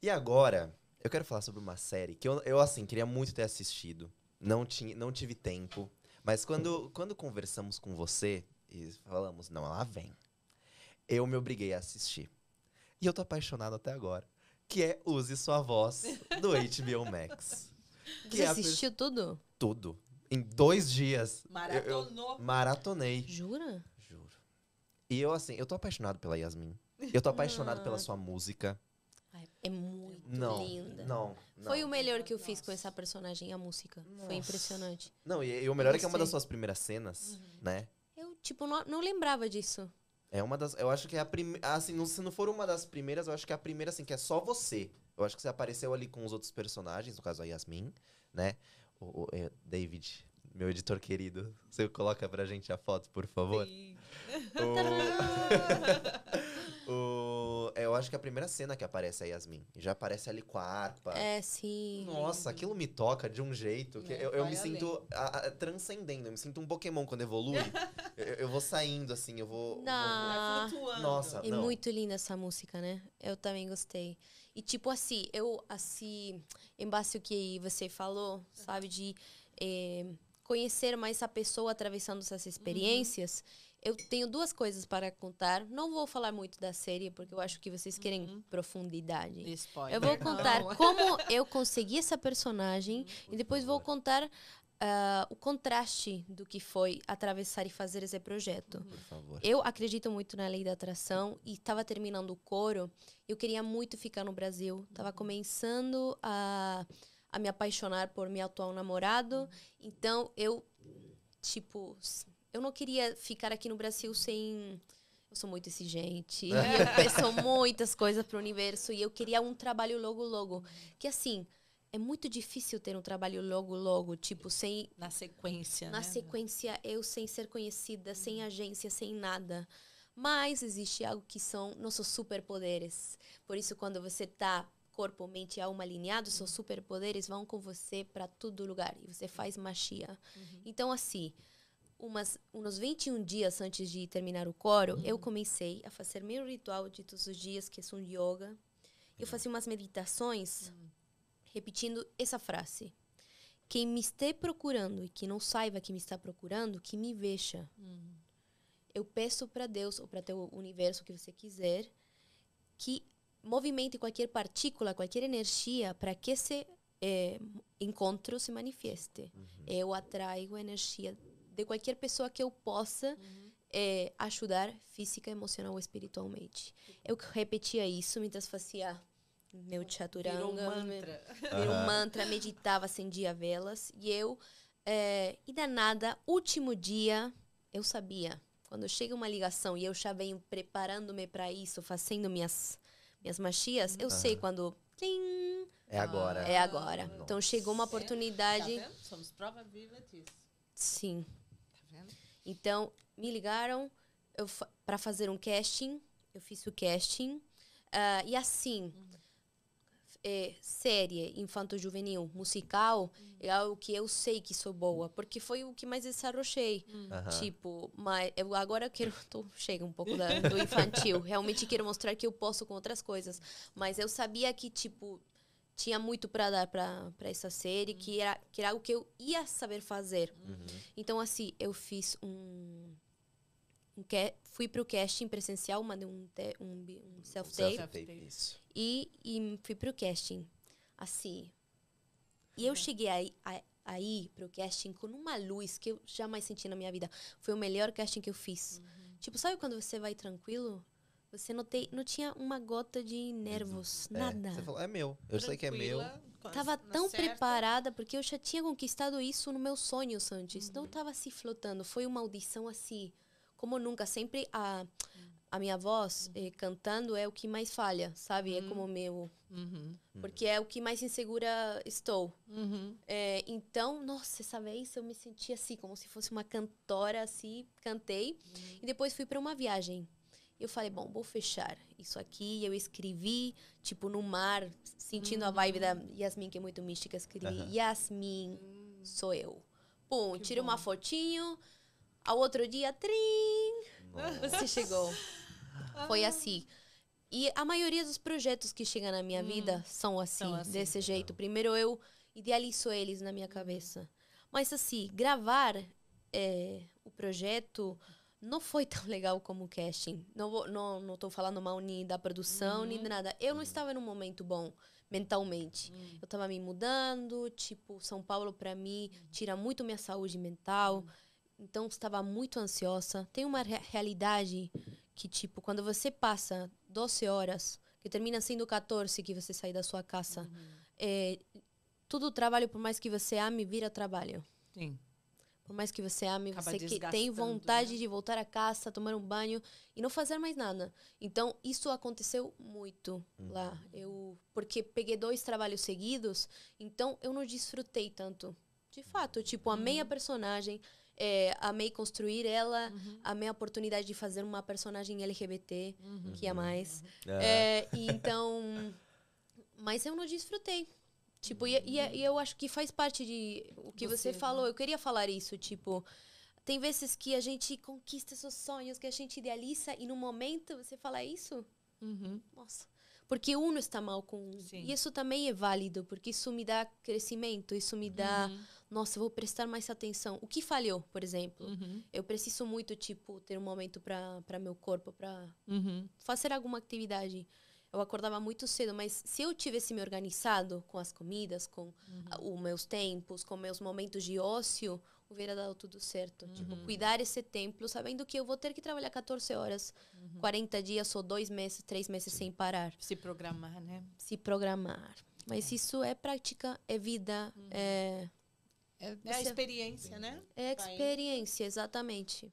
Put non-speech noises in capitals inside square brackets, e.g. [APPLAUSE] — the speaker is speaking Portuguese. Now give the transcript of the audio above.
E agora, eu quero falar sobre uma série que eu, eu assim, queria muito ter assistido. Não, tinha, não tive tempo. Mas quando, quando conversamos com você e falamos, não, ela vem. Eu me obriguei a assistir. E eu tô apaixonado até agora. Que é Use Sua Voz, do HBO [LAUGHS] Max. Você é assistiu tudo? Tudo. Em dois dias. Maratonou. Eu, eu maratonei. Jura? Juro. E eu, assim, eu tô apaixonado pela Yasmin. Eu tô apaixonado pela ah. sua música. É muito não, linda. Não, não, Foi o melhor que eu fiz Nossa. com essa personagem, a música. Nossa. Foi impressionante. Não, e, e o melhor é que é uma das suas primeiras cenas, uhum. né? Eu, tipo, não, não lembrava disso. É uma das. Eu acho que é a primeira. Assim, não, se não for uma das primeiras, eu acho que é a primeira, assim, que é só você. Eu acho que você apareceu ali com os outros personagens, no caso a Yasmin, né? O, o é, David, meu editor querido, você coloca pra gente a foto, por favor? Sim. o... [LAUGHS] [LAUGHS] o eu acho que é a primeira cena que aparece a Yasmin. Já aparece ali com a harpa. É, sim. Nossa, aquilo me toca de um jeito que é, eu, eu me sinto a, a, transcendendo. Eu me sinto um Pokémon quando evolui. [LAUGHS] eu, eu, vou saindo, assim, eu vou. Não. vou... Nossa, E é não. muito linda essa música, né? Eu também gostei. E tipo assim, eu, assim, embaixo do que você falou, sabe, de. Eh, conhecer mais a pessoa atravessando essas uhum. experiências. Uhum eu tenho duas coisas para contar. Não vou falar muito da série, porque eu acho que vocês querem uhum. profundidade. Spoiler. Eu vou contar Não. [LAUGHS] como eu consegui essa personagem e depois vou contar uh, o contraste do que foi atravessar e fazer esse projeto. Uhum. Por favor. Eu acredito muito na lei da atração e estava terminando o coro. Eu queria muito ficar no Brasil. Estava uhum. começando a, a me apaixonar por meu atual namorado. Uhum. Então eu, tipo eu não queria ficar aqui no Brasil sem. Eu sou muito exigente, é. Eu peço muitas coisas para o universo e eu queria um trabalho logo, logo. Que assim, é muito difícil ter um trabalho logo, logo, tipo, sem. Na sequência. Na né? sequência, eu sem ser conhecida, sem hum. agência, sem nada. Mas existe algo que são nossos superpoderes. Por isso, quando você tá corpo, mente e alma alinhados, seus hum. superpoderes vão com você para todo lugar e você faz machia. Uhum. Então, assim umas, uns 21 dias antes de terminar o coro, uhum. eu comecei a fazer meu ritual de todos os dias, que é um yoga. Eu uhum. fazia umas meditações uhum. repetindo essa frase. Quem me esteja procurando e que não saiba que me está procurando, que me veja. Uhum. Eu peço para Deus ou para teu universo, o que você quiser, que movimente qualquer partícula, qualquer energia para que esse é, encontro se manifeste. Uhum. Eu atraio a energia de qualquer pessoa que eu possa uhum. é, ajudar física, emocional ou espiritualmente. Eu repetia isso, me fazia meu chaturanga. Virou um mantra. Virou um mantra, meditava, acendia velas. E eu, é, e danada, último dia, eu sabia. Quando chega uma ligação e eu já venho preparando-me para isso, fazendo minhas, minhas machias, eu sei quando... Tling, é agora. É agora. Nossa. Então chegou uma oportunidade. Tá Somos prova viva disso. Sim. Então, me ligaram para fazer um casting, eu fiz o casting. Uh, e assim, uhum. é, série, infanto-juvenil, musical, uhum. é algo que eu sei que sou boa, porque foi o que mais desarrochei. Uhum. Tipo, mas eu agora eu quero. [LAUGHS] Tô, chega um pouco da, do infantil. Realmente quero mostrar que eu posso com outras coisas. Mas eu sabia que, tipo tinha muito para dar para essa série, uhum. que, era, que era algo que eu ia saber fazer. Uhum. Então, assim, eu fiz um. um que, fui para o casting presencial, mandei um, te, um, um self-tape. Self-tape, isso. E, e fui para o casting. Assim. E eu uhum. cheguei aí, aí para pro casting com uma luz que eu jamais senti na minha vida. Foi o melhor casting que eu fiz. Uhum. Tipo, sabe quando você vai tranquilo? Você notou não tinha uma gota de nervos, é, nada. Você falou, é meu, eu sei que é meu. Tava tão certa. preparada, porque eu já tinha conquistado isso no meu sonho antes. Uhum. Então tava se assim, flotando, foi uma audição assim, como nunca. Sempre a, a minha voz uhum. eh, cantando é o que mais falha, sabe? Uhum. É como uhum. meu. Uhum. Porque é o que mais insegura estou. Uhum. É, então, nossa, essa vez eu me senti assim, como se fosse uma cantora, assim, cantei. E depois fui para uma viagem eu falei, bom, vou fechar isso aqui. Eu escrevi, tipo, no mar, sentindo uhum. a vibe da hum. Yasmin, que é muito mística. Escrevi, uhum. Yasmin, sou eu. Pum, que tirei bom. uma fotinho. Ao outro dia, trim, Nossa. você chegou. Foi ah. assim. E a maioria dos projetos que chegam na minha hum. vida são assim, são assim, assim. desse jeito. Primeiro eu idealizo eles na minha hum. cabeça. Mas assim, gravar é, o projeto não foi tão legal como o casting. Não vou, não, não tô falando mal nem da produção, uhum. nem de nada. Eu não uhum. estava num momento bom mentalmente. Uhum. Eu estava me mudando, tipo, São Paulo para mim uhum. tira muito minha saúde mental. Uhum. Então estava muito ansiosa. Tem uma re realidade que tipo, quando você passa 12 horas, que termina sendo 14 que você sai da sua casa, é, tudo trabalho, por mais que você ame, vira trabalho. Sim. Por mais que você ame, Acaba você que tem né? vontade né? de voltar à caça, tá tomar um banho e não fazer mais nada. Então, isso aconteceu muito uhum. lá. Eu, porque peguei dois trabalhos seguidos, então eu não desfrutei tanto. De fato, tipo, amei a uhum. personagem, é, amei construir ela, uhum. amei a oportunidade de fazer uma personagem LGBT, uhum. que é mais. Uhum. Eh, é, e então. Mas eu não desfrutei. Tipo, e, e, é, e, eu acho que faz parte de o que você, você né? falou. Né? Eu queria falar isso, tipo, tem vezes que a gente conquista seus sonhos, que a gente idealiza e no momento você fala isso. Uhum. Nossa. Porque um não está mal com um. Sim. E isso também é válido, porque isso me dá crescimento, isso me dá. Uhum. Nossa, vou prestar mais atenção. O que falhou, por exemplo? Uhum. Eu preciso muito, tipo, ter um momento para meu corpo, para uhum. fazer alguma atividade eu acordava muito cedo, mas se eu tivesse me organizado com as comidas, com uhum. Ah, os meus tempos, com meus momentos de ócio, hubiera dado tudo certo. Uhum. Tipo, cuidar esse templo, sabendo que eu vou ter que trabalhar 14 horas, uhum. 40 dias ou dois meses, três meses Sim. sem parar. Se programar, né? Se programar. Mas é. isso é prática, é vida, uhum. é... É, é a experiência, né? É a experiência, exatamente.